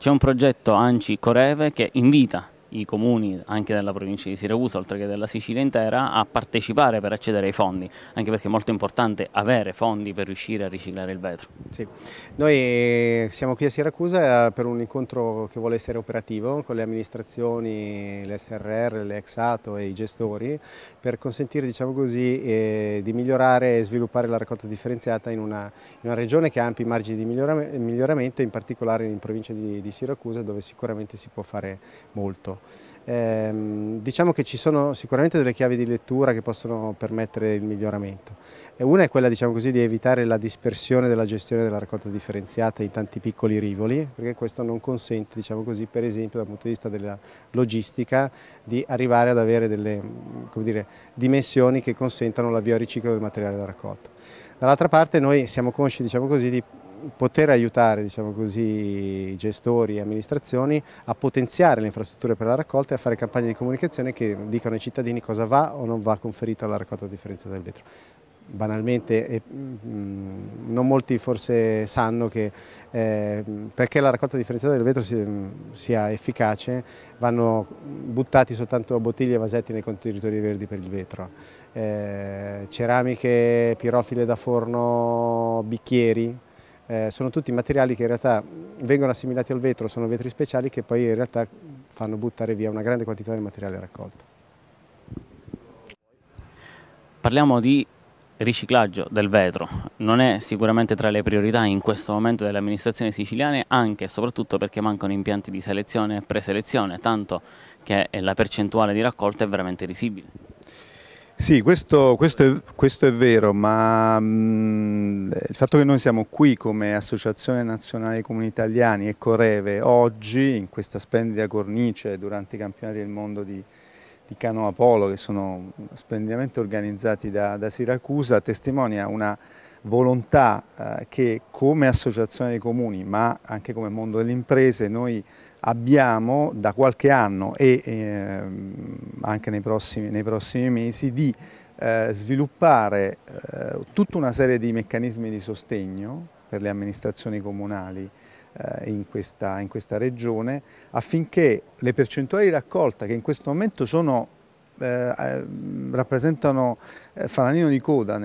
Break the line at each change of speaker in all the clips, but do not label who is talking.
C'è un progetto ANCI Coreve che invita i comuni anche della provincia di Siracusa oltre che della Sicilia intera a partecipare per accedere ai fondi, anche perché è molto importante avere fondi per riuscire a riciclare il vetro. Sì.
Noi eh, siamo qui a Siracusa eh, per un incontro che vuole essere operativo con le amministrazioni, le SRR, le Exato e i gestori per consentire diciamo così, eh, di migliorare e sviluppare la raccolta differenziata in una, in una regione che ha ampi margini di miglioramento, in particolare in provincia di, di Siracusa dove sicuramente si può fare molto. Eh, diciamo che ci sono sicuramente delle chiavi di lettura che possono permettere il miglioramento. E una è quella diciamo così, di evitare la dispersione della gestione della raccolta differenziata in tanti piccoli rivoli, perché questo non consente, diciamo così, per esempio dal punto di vista della logistica, di arrivare ad avere delle dire, dimensioni che consentano l'avvio al riciclo del materiale da raccolto. Dall'altra parte noi siamo consci diciamo così, di poter aiutare diciamo così, gestori e amministrazioni a potenziare le infrastrutture per la raccolta e a fare campagne di comunicazione che dicano ai cittadini cosa va o non va conferito alla raccolta a differenza del vetro banalmente eh, non molti forse sanno che eh, perché la raccolta differenziata del vetro si, sia efficace vanno buttati soltanto bottiglie e vasetti nei contenitori verdi per il vetro, eh, ceramiche, pirofile da forno, bicchieri, eh, sono tutti materiali che in realtà vengono assimilati al vetro, sono vetri speciali che poi in realtà fanno buttare via una grande quantità di materiale raccolto.
Parliamo di riciclaggio del vetro non è sicuramente tra le priorità in questo momento delle amministrazioni siciliane anche e soprattutto perché mancano impianti di selezione e preselezione tanto che la percentuale di raccolta è veramente risibile.
Sì, questo, questo, è, questo è, vero, ma mh, mm, il fatto che noi siamo qui come Associazione Nazionale dei Comuni Italiani e Coreve oggi, in questa splendida cornice durante i campionati del mondo di, di canoa polo, che sono splendidamente organizzati da, da Siracusa, testimonia una volontà eh, che come associazione dei comuni ma anche come mondo delle imprese noi abbiamo da qualche anno e ehm, anche nei prossimi, nei prossimi mesi di eh, sviluppare eh, tutta una serie di meccanismi di sostegno per le amministrazioni comunali in questa, in questa regione affinché le percentuali di raccolta che in questo momento sono, rappresentano eh, fanalino di coda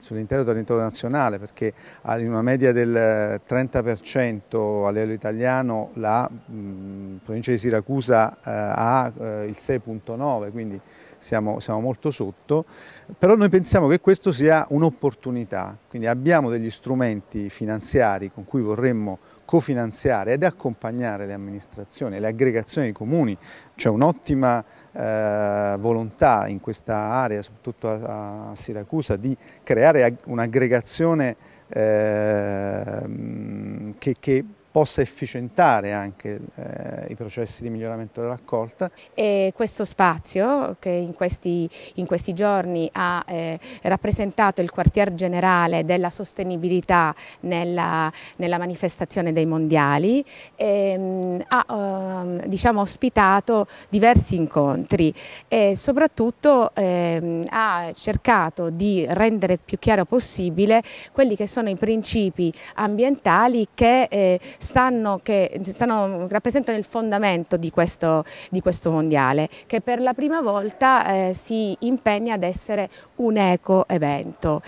sull'intero territorio nazionale perché in una media del 30% eh, a livello italiano la mh, provincia di Siracusa eh, ha eh, il 6.9 quindi siamo, siamo, molto sotto, però noi pensiamo che questo sia un'opportunità, quindi abbiamo degli strumenti finanziari con cui vorremmo cofinanziare ed accompagnare le amministrazioni, le aggregazioni dei comuni, c'è un'ottima eh, volontà in questo questa area, soprattutto a, a Siracusa, di creare un'aggregazione eh, che, che possa efficientare anche eh, i processi di miglioramento della raccolta.
E questo spazio che in questi, in questi giorni ha eh, rappresentato il quartier generale della sostenibilità nella, nella manifestazione dei mondiali ehm, ha eh, diciamo, ospitato diversi incontri e soprattutto ehm, ha cercato di rendere più chiaro possibile quelli che sono i principi ambientali che eh, stanno che, stanno, rappresentano il fondamento di questo, di questo, mondiale che per la prima volta eh, si impegna ad essere un eco evento